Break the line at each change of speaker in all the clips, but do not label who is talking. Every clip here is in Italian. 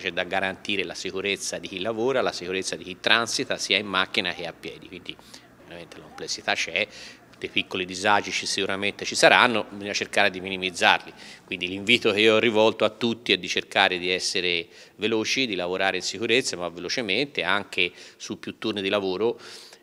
c'è da garantire la sicurezza di chi lavora, la sicurezza di chi transita sia in macchina che a piedi, quindi ovviamente la complessità c'è, dei piccoli disagi ci sicuramente ci saranno, bisogna cercare di minimizzarli, quindi l'invito che io ho rivolto a tutti è di cercare di essere veloci, di lavorare in sicurezza ma velocemente anche su più turni di lavoro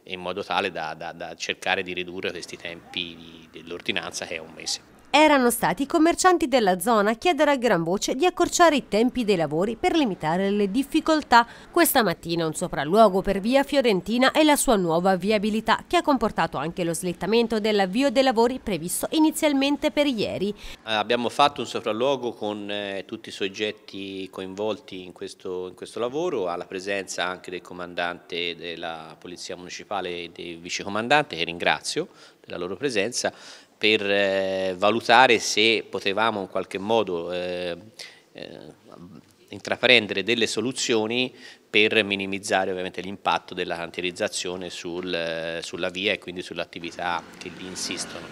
in modo tale da, da, da cercare di ridurre questi tempi dell'ordinanza che è un mese.
Erano stati i commercianti della zona a chiedere a gran voce di accorciare i tempi dei lavori per limitare le difficoltà. Questa mattina un sopralluogo per via Fiorentina e la sua nuova viabilità che ha comportato anche lo slittamento dell'avvio dei lavori previsto inizialmente per ieri.
Eh, abbiamo fatto un sopralluogo con eh, tutti i soggetti coinvolti in questo, in questo lavoro, alla presenza anche del comandante della Polizia Municipale e del vicecomandante che ringrazio della loro presenza per eh, valutare se potevamo in qualche modo eh, eh intraprendere delle soluzioni per minimizzare ovviamente l'impatto della cantierizzazione sul, eh, sulla via e quindi sull'attività che lì insistono.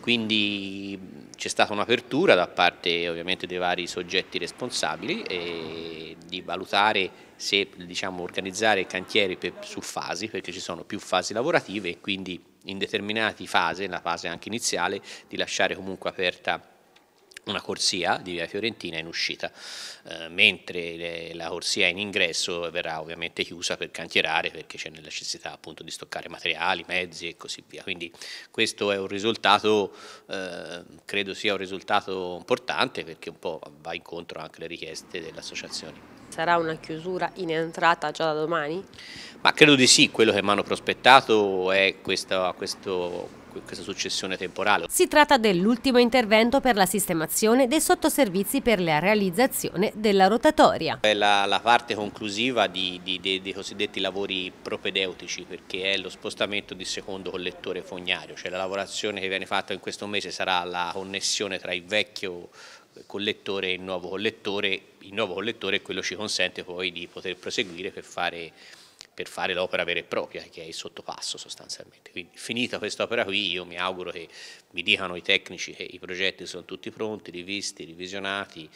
Quindi c'è stata un'apertura da parte ovviamente dei vari soggetti responsabili eh, di valutare se diciamo, organizzare cantieri per, su fasi, perché ci sono più fasi lavorative e quindi in determinati fasi, nella fase anche iniziale, di lasciare comunque aperta una corsia di via Fiorentina in uscita, eh, mentre le, la corsia in ingresso verrà ovviamente chiusa per cantierare perché c'è necessità appunto di stoccare materiali, mezzi e così via. Quindi questo è un risultato, eh, credo sia un risultato importante perché un po' va incontro anche alle richieste delle associazioni.
Sarà una chiusura in entrata già da domani?
Ma credo di sì, quello che mi hanno prospettato è questa, questo questa successione temporale. Si
tratta dell'ultimo intervento per la sistemazione dei sottoservizi per la realizzazione della rotatoria.
È la, la parte conclusiva di, di, di, dei cosiddetti lavori propedeutici perché è lo spostamento di secondo collettore fognario, cioè la lavorazione che viene fatta in questo mese sarà la connessione tra il vecchio collettore e il nuovo collettore, il nuovo collettore quello ci consente poi di poter proseguire per fare, fare l'opera vera e propria che è il sottopasso sostanzialmente. Quindi finita quest'opera qui io mi auguro che mi dicano i tecnici che i progetti sono tutti pronti, rivisti, revisionati,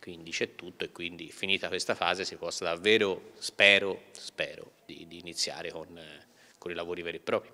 quindi c'è tutto e quindi finita questa fase si possa davvero, spero, spero di, di iniziare con, con i lavori veri e propri.